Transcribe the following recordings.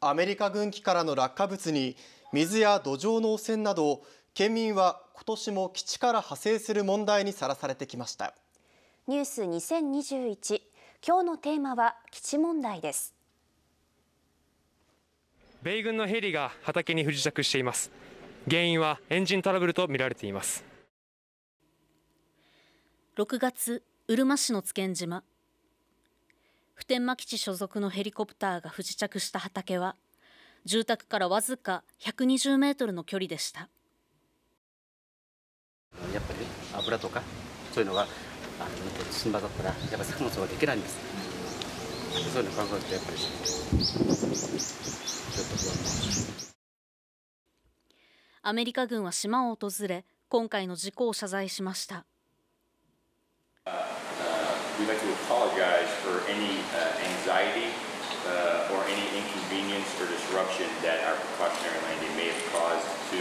アメリカ軍機からの落下物に水や土壌の汚染など県民は今年も基地から派生する問題にさらされてきましたニュース2021今日のテーマは基地問題です米軍のヘリが畑に不時着しています原因はエンジントラブルとみられています6月うるま市の津堅島普天間基地所属のヘリコプターが不時着した畑は住宅からわずか120メートルの距離でしたやっぱり油とかそういうのがだったらやっぱ作物ができないんです、そういうの考えるとやっぱりちょっと不安アメリカ軍は島を訪れ今回の事故を謝罪しました we'd like to apologize for any uh, anxiety uh, or any inconvenience or disruption that our precautionary landing may have caused to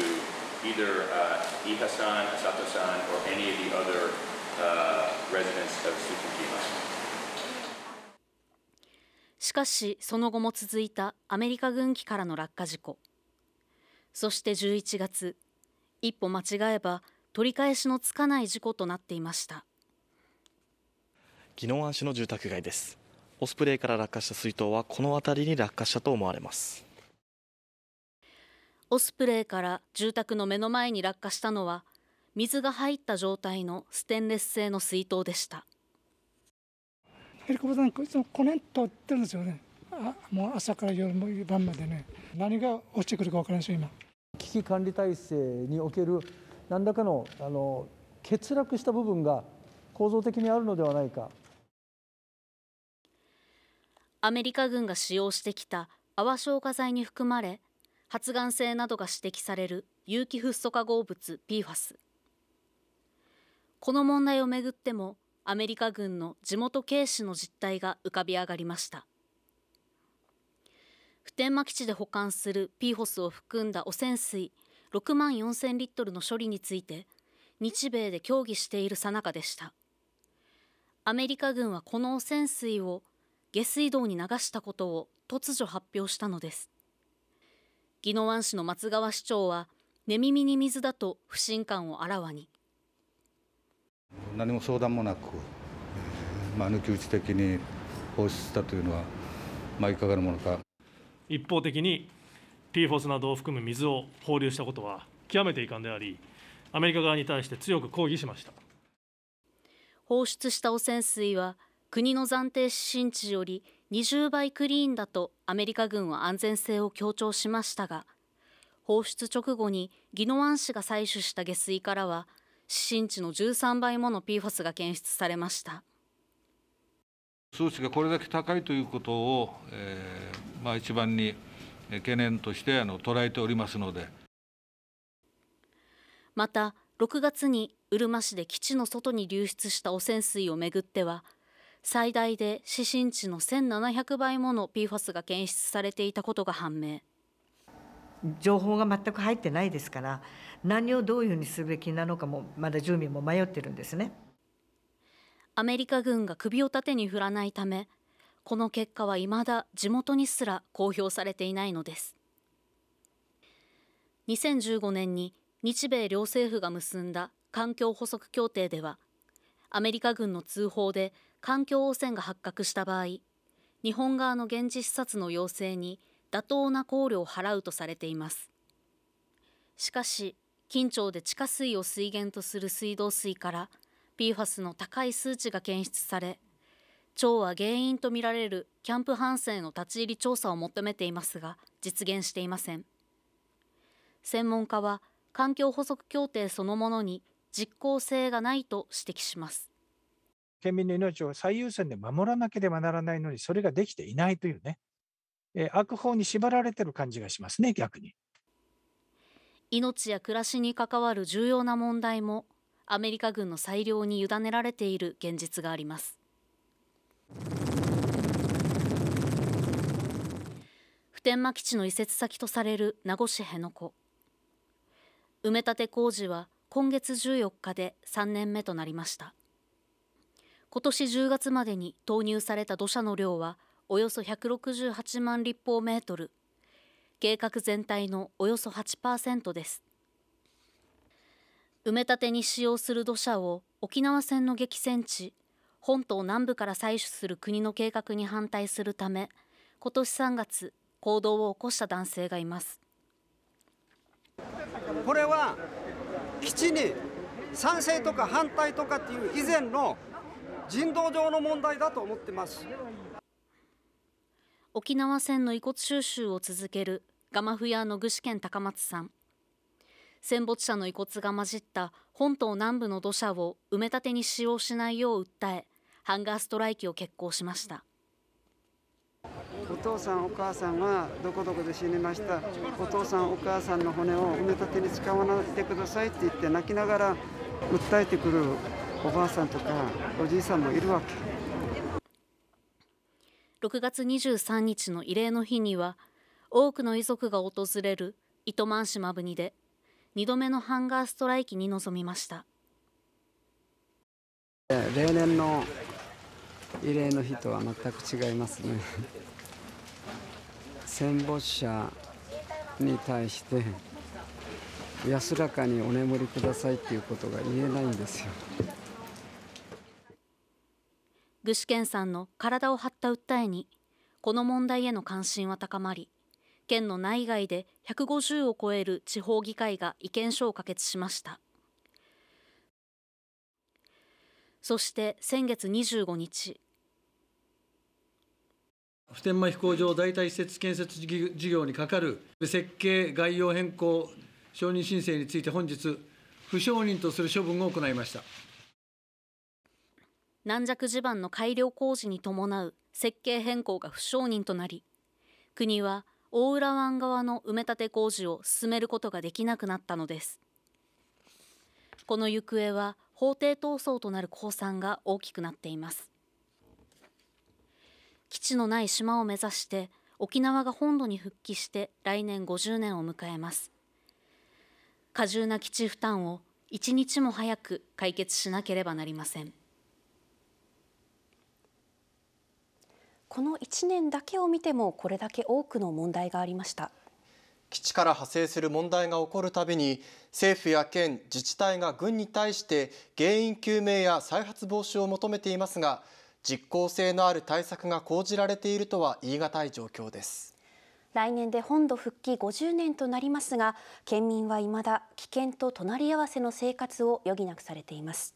either uh, Iha-san, Asato-san, or any of the other uh, residents of Tsukiji m a しかしその後も続いたアメリカ軍機からの落下事故そして11月一歩間違えば取り返しのつかない事故となっていました宜野湾市の住宅街ですオスプレイから落下した水筒はこの辺りに落下したと思われますオスプレイから住宅の目の前に落下したのは水が入った状態のステンレス製の水筒でしたヘリコプターこの辺通ってるんですよねあもう朝から夜も晩までね何が落ちてくるか分からないですよ今危機管理体制における何らかのあの欠落した部分が構造的にあるのではないかアメリカ軍が使用してきた泡消火剤に含まれ発がん性などが指摘される有機フッ素化合物 PFAS この問題をめぐってもアメリカ軍の地元軽視の実態が浮かび上がりました普天間基地で保管する PFOS を含んだ汚染水6万4000リットルの処理について日米で協議しているさなかでしたアメリカ軍はこの汚染水を下水道に流したことを突如発表したのです宜野湾市の松川市長は寝耳に水だと不信感をあらわに何も相談もなく、まあ、抜き打ち的に放出したというのは、まあ、いかがなものか一方的に PFOS などを含む水を放流したことは極めて遺憾でありアメリカ側に対して強く抗議しました放出した汚染水は国の暫定指針値より20倍クリーンだとアメリカ軍は安全性を強調しましたが放出直後に宜野湾市が採取した下水からは指針値の13倍もの PFAS が検出されました数値がこれだけ高いということを、えー、まあ、一番に懸念としてあの捉えておりますのでまた6月にうるま市で基地の外に流出した汚染水をめぐっては最大で指針値の1700倍もの PFAS が検出されていたことが判明情報が全く入ってないですから何をどういうふうにすべきなのかもまだ住民も迷ってるんですねアメリカ軍が首を縦に振らないためこの結果は未だ地元にすら公表されていないのです2015年に日米両政府が結んだ環境補足協定ではアメリカ軍の通報で環境汚染が発覚した場合、日本側の現地視察の要請に妥当な考慮を払うとされています。しかし、近庁で地下水を水源とする水道水から PFAS の高い数値が検出され、町は原因とみられるキャンプ・ハンセンの立ち入り調査を求めていますが、実現していません。専門家は、環境補足協定そのものに実効性がないと指摘します。県民の命を最優先で守らなければならないのに、それができていないというね、え悪法に縛られてる感じがしますね、逆に。命や暮らしに関わる重要な問題も、アメリカ軍の裁量に委ねられている現実があります。普天間基地の移設先とされる名護市辺野古。埋め立て工事は今月14日で3年目となりました。今年10月までに投入された土砂の量はおよそ168万立方メートル計画全体のおよそ8%です埋め立てに使用する土砂を沖縄戦の激戦地本島南部から採取する国の計画に反対するため今年3月行動を起こした男性がいますこれは基地に賛成とか反対とかっていう以前の人道上の問題だと思ってます沖縄戦の遺骨収集を続けるガマフヤ野具志堅高松さん戦没者の遺骨が混じった本島南部の土砂を埋め立てに使用しないよう訴えハンガーストライキを決行しましたお父さんお母さんはどこどこで死にましたお父さんお母さんの骨を埋め立てに使わないでくださいって言って泣きながら訴えてくるおばあさんとかおじいさんもいるわけ6月23日の慰霊の日には多くの遺族が訪れる糸満市摩文で2度目のハンガーストライキに臨みました例年の慰霊の日とは全く違いますね戦没者に対して安らかにお眠りくださいということが言えないんですよ。具志堅さんの体を張った訴えにこの問題への関心は高まり県の内外で150を超える地方議会が意見書を可決しましたそして先月25日普天間飛行場代替施設建設事業にかかる設計概要変更承認申請について本日不承認とする処分を行いました。軟弱地盤の改良工事に伴う設計変更が不承認となり、国は大浦湾側の埋め立て工事を進めることができなくなったのです。この行方は法廷闘争となる公算が大きくなっています。基地のない島を目指して沖縄が本土に復帰して来年50年を迎えます。過重な基地負担を一日も早く解決しなければなりません。この1年だけを見てもこれだけ多くの問題がありました基地から派生する問題が起こるたびに政府や県、自治体が軍に対して原因究明や再発防止を求めていますが実効性のある対策が講じられているとは言い難い状況です来年で本土復帰50年となりますが県民はいまだ危険と隣り合わせの生活を余儀なくされています。